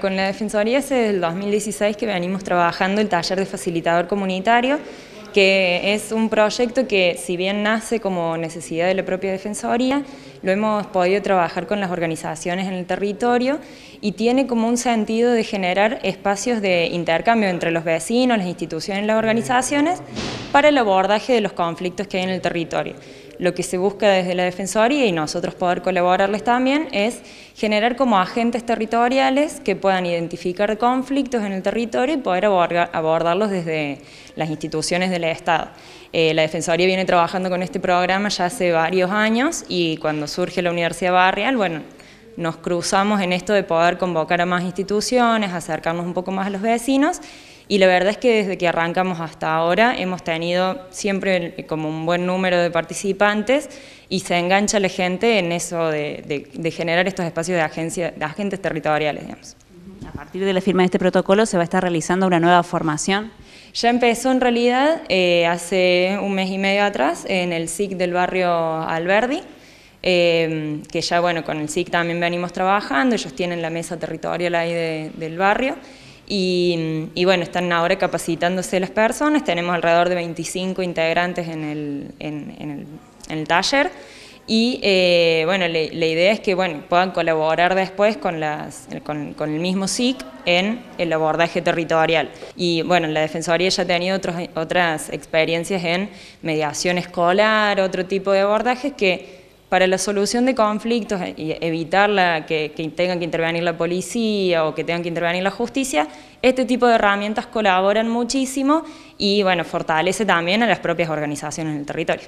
Con la Defensoría es desde el 2016 que venimos trabajando el taller de facilitador comunitario, que es un proyecto que si bien nace como necesidad de la propia Defensoría, lo hemos podido trabajar con las organizaciones en el territorio y tiene como un sentido de generar espacios de intercambio entre los vecinos, las instituciones y las organizaciones para el abordaje de los conflictos que hay en el territorio lo que se busca desde la Defensoría y nosotros poder colaborarles también es generar como agentes territoriales que puedan identificar conflictos en el territorio y poder abordarlos desde las instituciones del Estado. Eh, la Defensoría viene trabajando con este programa ya hace varios años y cuando surge la Universidad Barrial, bueno, nos cruzamos en esto de poder convocar a más instituciones, acercarnos un poco más a los vecinos y la verdad es que desde que arrancamos hasta ahora hemos tenido siempre como un buen número de participantes y se engancha la gente en eso de, generar estos espacios de, agencia, de agentes territoriales. A partir de la firma de este protocolo se va a estar realizando una nueva formación. Ya empezó en realidad eh, hace un mes y medio atrás en el SIC del barrio Alberdi, eh, que ya bueno, con el SIC también venimos trabajando, ellos tienen la mesa territorial ahí del barrio, y, bueno, están ahora capacitándose las personas, tenemos alrededor de 25 integrantes en el, en, el, taller y eh, bueno, la idea es que bueno, puedan colaborar después con, las, con, con, el mismo SIC en el abordaje territorial. Y bueno, la Defensoría ya ha tenido otras otras experiencias en mediación escolar, otro tipo de abordajes que para la solución de conflictos y evitar que, tenga tengan que intervenir la policía o que tengan que intervenir la justicia, este tipo de herramientas colaboran muchísimo y bueno, fortalece también a las propias organizaciones en el territorio.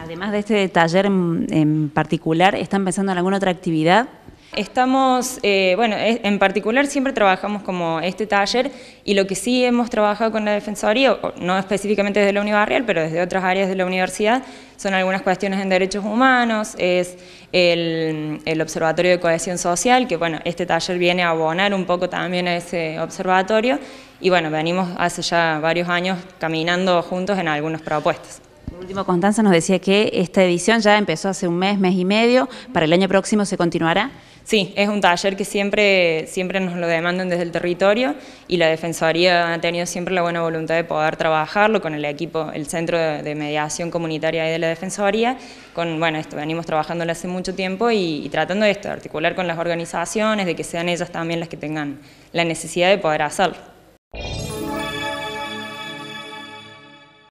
Además de este taller en, en particular, ¿están pensando en alguna otra actividad? Estamos, eh, bueno, en particular siempre trabajamos como este taller y lo que sí hemos trabajado con la Defensoría, no específicamente desde la Unibarrial, pero desde otras áreas de la universidad, son algunas cuestiones en derechos humanos, es el, el Observatorio de Cohesión Social, que bueno, este taller viene a abonar un poco también a ese observatorio y bueno, venimos hace ya varios años caminando juntos en algunas propuestas último, Constanza nos decía que esta edición ya empezó hace un mes, mes y medio. ¿Para el año próximo se continuará? Sí, es un taller que siempre, siempre nos lo demandan desde el territorio y la Defensoría ha tenido siempre la buena voluntad de poder trabajarlo con el equipo, el Centro de Mediación Comunitaria de la Defensoría. Con, bueno, esto, venimos trabajándolo hace mucho tiempo y, tratando de esto, articular con las organizaciones, de que sean ellas también las que tengan la necesidad de poder hacerlo.